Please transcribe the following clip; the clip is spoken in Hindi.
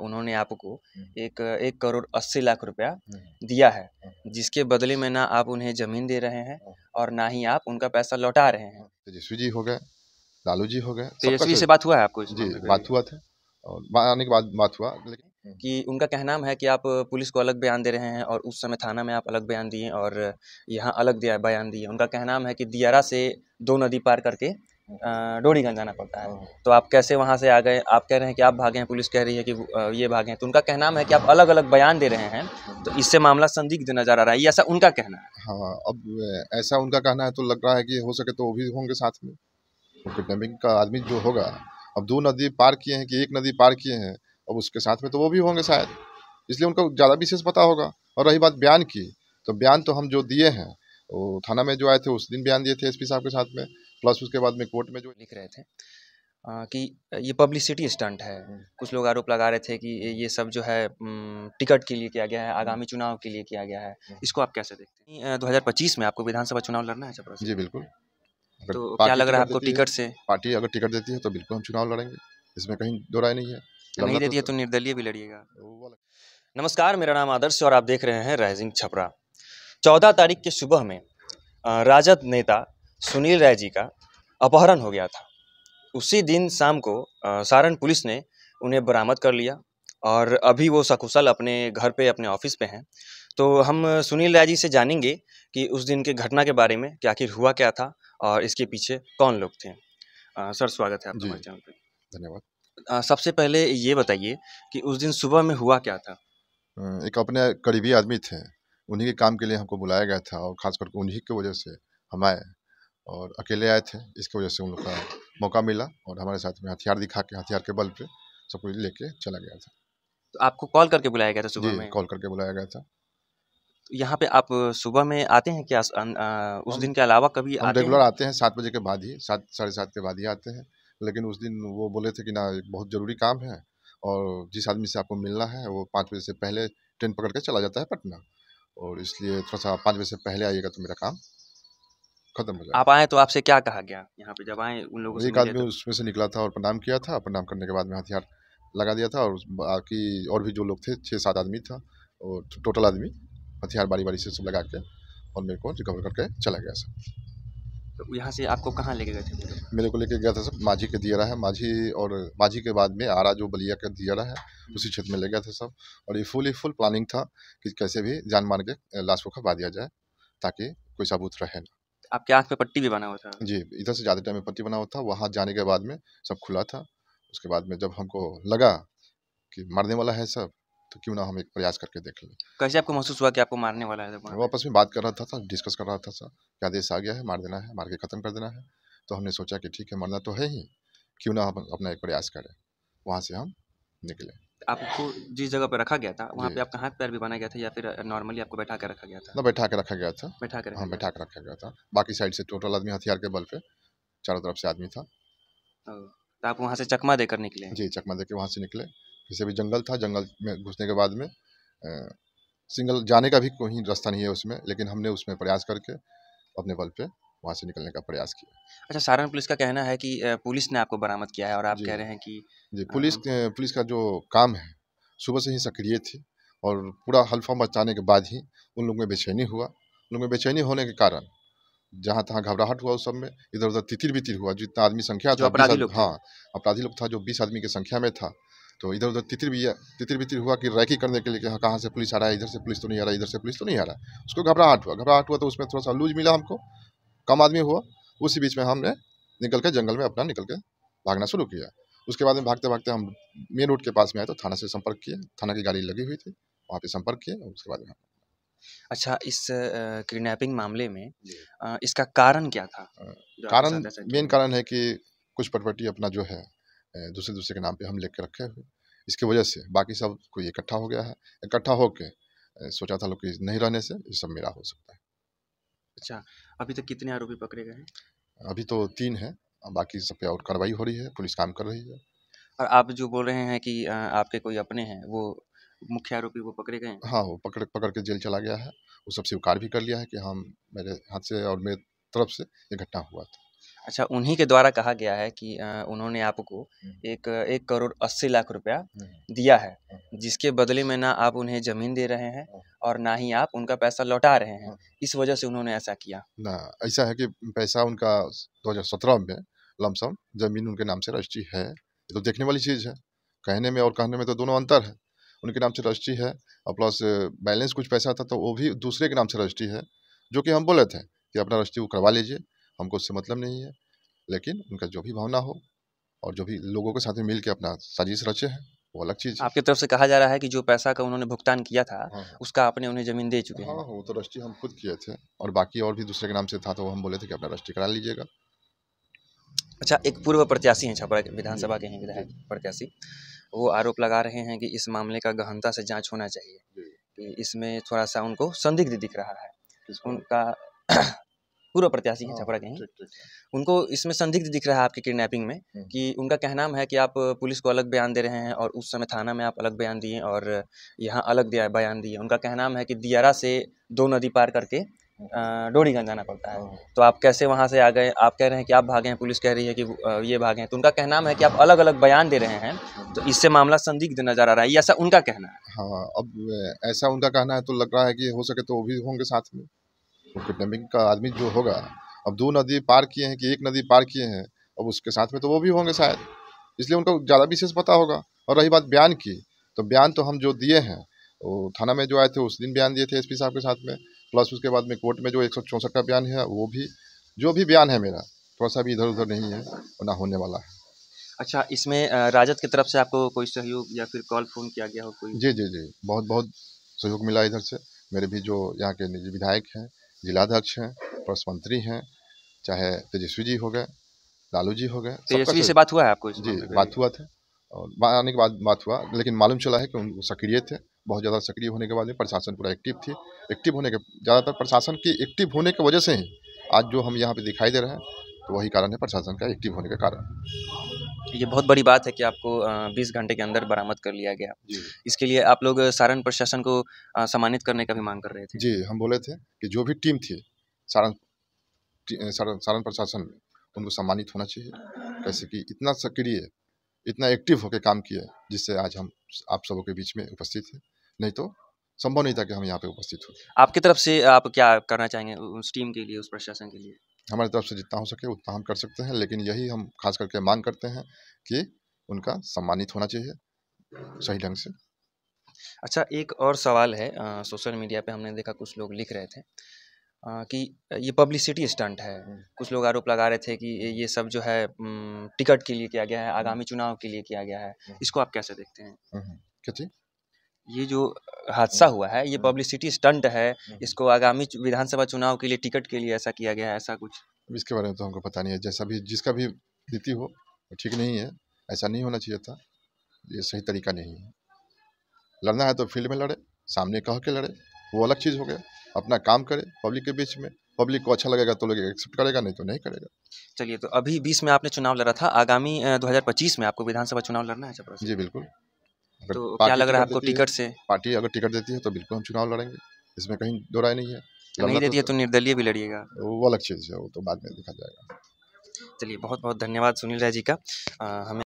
उन्होंने आपको एक एक करोड़ अस्सी लाख रुपया दिया है जिसके बदले में ना आप उन्हें ज़मीन दे रहे हैं और ना ही आप उनका पैसा लौटा रहे हैं हाँ, तेजस्वी जी हो गए लालू जी हो गए तो तेजस्वी से बात हुआ है आपको जी बात हुआ था और आने के बाद बात हुआ लेकिन कि उनका कहना है कि आप पुलिस को अलग बयान दे रहे हैं और उस समय थाना में आप अलग बयान दिए और यहाँ अलग दिया बयान दिए उनका कहना है कि दियारा से दो नदी पार करके डोरीगंज जाना पड़ता है हाँ। तो आप कैसे वहाँ से आ गए आप कह रहे हैं कि आप भागे हैं पुलिस कह रही है कि ये भागे हैं तो उनका कहना है कि आप अलग अलग बयान दे रहे हैं तो इससे मामला संदिग्ध नजर आ रहा है ऐसा उनका कहना है हाँ अब ऐसा उनका कहना है तो लग रहा है कि हो सके तो वो भी होंगे साथ में किडनेपिंग का आदमी जो होगा अब दो नदी पार किए हैं कि एक नदी पार किए हैं अब उसके साथ में तो वो भी होंगे शायद इसलिए उनका ज़्यादा विशेष पता होगा और रही बात बयान की तो बयान तो हम जो दिए हैं वो थाना में जो आए थे उस दिन बयान दिए थे एसपी साहब के साथ में प्लस उसके बाद में कोर्ट में जो लिख रहे थे आ, कि ये पब्लिसिटी स्टंट है कुछ लोग आरोप लगा रहे थे कि ये सब जो है टिकट के लिए किया गया है आगामी चुनाव के लिए किया गया है हम्म। इसको आप कैसे देखते हैं 2025 में आपको विधानसभा चुनाव लड़ना है चपरा जी बिल्कुल तो क्या लग रहा है आपको टिकट से पार्टी अगर टिकट देती है तो बिल्कुल हम चुनाव लड़ेंगे इसमें कहीं दो राय नहीं है नहीं तो देती है तो निर्दलीय भी लड़िएगा नमस्कार मेरा नाम आदर्श और आप देख रहे हैं राइजिंग छपरा चौदह तारीख के सुबह में राजद नेता सुनील राय जी का अपहरण हो गया था उसी दिन शाम को सारण पुलिस ने उन्हें बरामद कर लिया और अभी वो सकुशल अपने घर पे अपने ऑफिस पे हैं तो हम सुनील राय जी से जानेंगे कि उस दिन के घटना के बारे में कि आखिर हुआ क्या था और इसके पीछे कौन लोग थे आ, सर स्वागत है आपका हमारे चैनल पे धन्यवाद सबसे पहले ये बताइए कि उस दिन सुबह में हुआ क्या था एक अपने करीबी आदमी थे उन्हीं के काम के लिए हमको बुलाया गया था और खास करके उन्हीं की वजह से हमारे और अकेले आए थे इसकी वजह से उन लोग का मौका मिला और हमारे साथ में हथियार दिखा के हथियार के बल पे सब कुछ लेके चला गया था तो आपको कॉल करके बुलाया गया था सुबह में कॉल करके बुलाया गया था तो यहाँ पे आप सुबह में आते हैं क्या आ, उस दिन के अलावा कभी हम रेगुलर आते हैं सात बजे के बाद ही सात साढ़े सात के बाद ही आते हैं लेकिन उस दिन वो बोले थे कि ना बहुत ज़रूरी काम है और जिस आदमी से आपको मिलना है वो पाँच बजे से पहले ट्रेन पकड़ के चला जाता है पटना और इसलिए थोड़ा सा पाँच बजे से पहले आइएगा तो मेरा काम खत्म हो जाए आप आए तो आपसे क्या कहा गया यहाँ पे जब आए उन लोगों एक आदमी तो उसमें से निकला था और प्रणाम किया था प्रणाम करने के बाद में हथियार लगा दिया था और बाकी और भी जो लोग थे छः सात आदमी था और टोटल आदमी हथियार बारी बारी से सब लगा के और मेरे को रिकवर करके चला गया सर तो यहाँ से आपको कहाँ लेके गए थे मेरे को लेके गया था सब माझी के दियरा है माझी और माझी के बाद में आरा जो बलिया का दियरा है हम्म। उसी क्षेत्र में ले गया था सब और ये फुल ही फुल प्लानिंग था कि कैसे भी जान मार के लाश को खपा दिया जाए ताकि कोई सबूत रहे ना आपके आँख पे पट्टी भी बना हुआ था जी इधर से ज़्यादा टाइम में पट्टी बना हुआ था वहाँ जाने के बाद में सब खुला था उसके बाद में जब हमको लगा कि मरने वाला है सब तो क्यों ना हम एक प्रयास करके देख लें कैसे आपको महसूस हुआ कि आपको मारने वाला है वो आपस में बात कर रहा था, था डिस्कस कर रहा था सर क्या आदेश आ गया है मार देना है मार के ख़त्म कर देना है तो हमने सोचा कि ठीक है मरना तो है ही क्यों ना हम अपना एक प्रयास करें वहाँ से हम निकलें आपको जिस जगह पर रखा गया था वहाँ पे आपका हाथ पैर भी बना गया था या फिर नॉर्मली आपको बैठा के रखा गया था ना बैठा के रखा गया था बैठा के हाँ बैठा के रखा गया था बाकी साइड से टोटल आदमी हथियार के बल पे चारों तरफ से आदमी था तो आप वहाँ से चकमा देकर निकले जी चकमा देकर वहाँ से निकले जैसे भी जंगल था जंगल में घुसने के बाद में सिंगल जाने का भी कोई रास्ता नहीं है उसमें लेकिन हमने उसमें प्रयास करके अपने बल पे वहाँ से निकलने का प्रयास किया अच्छा सारण पुलिस का कहना है कि पुलिस ने आपको बरामद किया है और आप कह रहे हैं कि जी पुलिस पुलिस का जो काम है सुबह से ही सक्रिय थी और पूरा हल्फा मचाने के बाद ही उन लोगों में बेचैनी हुआ उन लोगों में बेचैनी होने के कारण जहाँ तहाँ घबराहट हुआ उस सब में इधर उधर तितिर बितिर हुआ जितना आदमी संख्या था अपराधी लोग हाँ अपराधी लोग था जो बीस आदमी की संख्या में था तो इधर उधर तितिर भी तितिर बितिर हुआ कि रैकी करने के लिए हाँ, कहाँ से पुलिस आ रहा है इधर से पुलिस तो नहीं आ रहा इधर से पुलिस तो नहीं आ रहा उसको घबराहट हुआ घबराहट हुआ तो उसमें थोड़ा सा लूज मिला हमको कम आदमी हुआ उसी बीच में हमने निकल के जंगल में अपना निकल के भागना शुरू किया उसके बाद में भागते भागते हम मेन रोड के पास में आए तो थाना से संपर्क किए थाना की गाड़ी लगी हुई थी वहाँ पे संपर्क किए उसके बाद में अच्छा इस किडनैपिंग मामले में इसका कारण क्या था कारण मेन कारण है कि कुछ प्रॉपर्टी अपना जो है दूसरे दूसरे के नाम पे हम लिख के रखे हुए इसकी वजह से बाकी सब कोई इकट्ठा हो गया है इकट्ठा होके सोचा था लोग कि नहीं रहने से ये सब मेरा हो सकता है अच्छा अभी तक कितने आरोपी पकड़े गए हैं अभी तो तीन हैं बाकी सब पे और कार्रवाई हो रही है पुलिस काम कर रही है और आप जो बोल रहे हैं कि आपके कोई अपने हैं वो मुख्य आरोपी वो पकड़े गए हाँ वो पकड़ पकड़ के जेल चला गया है वो सब स्वीकार भी कर लिया है कि हम हाँ, मेरे हाथ से और मेरे तरफ से ये घटना हुआ था अच्छा उन्हीं के द्वारा कहा गया है कि उन्होंने आपको एक एक करोड़ अस्सी लाख रुपया दिया है जिसके बदले में ना आप उन्हें ज़मीन दे रहे हैं और ना ही आप उनका पैसा लौटा रहे हैं इस वजह से उन्होंने ऐसा किया ना ऐसा है कि पैसा उनका 2017 में लमसम ज़मीन उनके नाम से रजिस्ट्री है ये तो देखने वाली चीज़ है कहने में और कहने में तो दोनों अंतर है उनके नाम से रजिस्ट्री है और प्लस बैलेंस कुछ पैसा था तो वो भी दूसरे के नाम से रजिस्ट्री है जो कि हम बोले थे कि अपना रजिस्ट्री वो करवा लीजिए हमको उससे मतलब नहीं है लेकिन उनका जो भी भावना हो और जो भी लोगों के साथ में मिल के अपना साजिश रचे हैं वो अलग चीज़ आपकी तरफ से कहा जा रहा है कि जो पैसा का उन्होंने भुगतान किया था हाँ, हाँ। उसका आपने उन्हें ज़मीन दे चुके हाँ, हैं हाँ, वो तो रजिस्ट्री हम खुद किए थे और बाकी और भी दूसरे के नाम से था तो हम बोले थे कि अपना रजिस्ट्री करा लीजिएगा अच्छा एक पूर्व प्रत्याशी हैं छपरा विधानसभा के हैं विधायक प्रत्याशी वो आरोप लगा रहे हैं कि इस मामले का गहनता से जांच होना चाहिए इसमें थोड़ा सा उनको संदिग्ध दिख रहा है उनका पूर्व प्रत्याशी हैं हाँ, छपरा के हैं हाँ। उनको इसमें संदिग्ध दिख रहा है आपके किडनैपिंग में कि उनका कहना है कि आप पुलिस को अलग बयान दे रहे हैं और उस समय थाना में आप अलग बयान दिए और यहाँ अलग दिया बयान दिए उनका कहना है कि दियारा से दो नदी पार करके डोरीगंज जाना पड़ता है तो आप कैसे वहाँ से आ गए आप कह रहे हैं कि आप भागे हैं पुलिस कह रही है कि ये भागे हैं तो उनका कहना है कि आप अलग अलग बयान दे रहे हैं तो इससे मामला संदिग्ध नज़र आ रहा है ऐसा उनका कहना है हाँ अब ऐसा उनका कहना है तो लग रहा है कि हो सके तो वो भी होंगे साथ में वो किडनेपिंग का आदमी जो होगा अब दो नदी पार किए हैं कि एक नदी पार किए हैं अब उसके साथ में तो वो भी होंगे शायद इसलिए उनको ज़्यादा विशेष पता होगा और रही बात बयान की तो बयान तो हम जो दिए हैं वो थाना में जो आए थे उस दिन बयान दिए थे एसपी साहब के साथ में प्लस उसके बाद में कोर्ट में जो एक का बयान है वो भी जो भी बयान है मेरा थोड़ा सा भी इधर उधर नहीं है और ना होने वाला है अच्छा इसमें राजद की तरफ से आपको कोई सहयोग या फिर कॉल फोन किया गया हो कोई जी जी जी बहुत बहुत सहयोग मिला इधर से मेरे भी जो यहाँ के निजी विधायक हैं जिलाध्यक्ष हैं प्रस मंत्री हैं चाहे तेजस्वी जी हो गए लालू जी हो गए तेजस्वी से बात हुआ है आपको जी बात हुआ था और आने के बाद बात हुआ लेकिन मालूम चला है कि उन सक्रिय थे बहुत ज़्यादा सक्रिय होने के बाद में प्रशासन पूरा एक्टिव थी एक्टिव होने के ज़्यादातर प्रशासन की एक्टिव होने की वजह से ही आज जो हम यहाँ पे दिखाई दे रहे हैं तो वही कारण है प्रशासन का एक्टिव होने का कारण ये बहुत बड़ी बात है कि आपको 20 घंटे के अंदर बरामद कर लिया गया इसके लिए आप लोग सारण प्रशासन को सम्मानित करने का भी मांग कर रहे थे जी हम बोले थे कि जो भी टीम थी सारण सारण, सारण प्रशासन में उनको सम्मानित होना चाहिए कैसे कि इतना सक्रिय इतना एक्टिव होकर काम किया जिससे आज हम आप सबों के बीच में उपस्थित हैं नहीं तो संभव नहीं था कि हम यहाँ पे उपस्थित हो आपकी तरफ से आप क्या करना चाहेंगे उस टीम के लिए उस प्रशासन के लिए हमारी तरफ से जितना हो सके उतना हम कर सकते हैं लेकिन यही हम खास करके मांग करते हैं कि उनका सम्मानित होना चाहिए सही ढंग से अच्छा एक और सवाल है आ, सोशल मीडिया पे हमने देखा कुछ लोग लिख रहे थे आ, कि ये पब्लिसिटी स्टंट है कुछ लोग आरोप लगा रहे थे कि ये सब जो है टिकट के लिए किया गया है आगामी चुनाव के लिए किया गया है हम्म। इसको आप कैसे देखते हैं हम्म, क्या चीज़ ये जो हादसा हुआ है ये पब्लिसिटी हाँ। स्टंट है हाँ। इसको आगामी विधानसभा चुनाव के लिए टिकट के लिए ऐसा किया गया है ऐसा कुछ इसके बारे में तो हमको पता नहीं है जैसा भी जिसका भी नीति हो वो ठीक नहीं है ऐसा नहीं होना चाहिए था ये सही तरीका नहीं है लड़ना है तो फील्ड में लड़े सामने कह के लड़े वो अलग चीज़ हो गया अपना काम करे पब्लिक के बीच में पब्लिक को अच्छा लगेगा तो लोग एक्सेप्ट करेगा नहीं तो नहीं करेगा चलिए तो अभी बीस में आपने चुनाव लड़ा था आगामी दो में आपको विधानसभा चुनाव लड़ना है जी बिल्कुल तो क्या लग तो रहा है आपको टिकट से पार्टी अगर टिकट देती है तो बिल्कुल हम चुनाव लड़ेंगे इसमें कहीं दो राय नहीं है नहीं तो देती है तो निर्दलीय भी लड़िएगा वो अलग चीज़ है वो तो बाद में देखा जाएगा चलिए बहुत बहुत धन्यवाद सुनील राय जी का हमें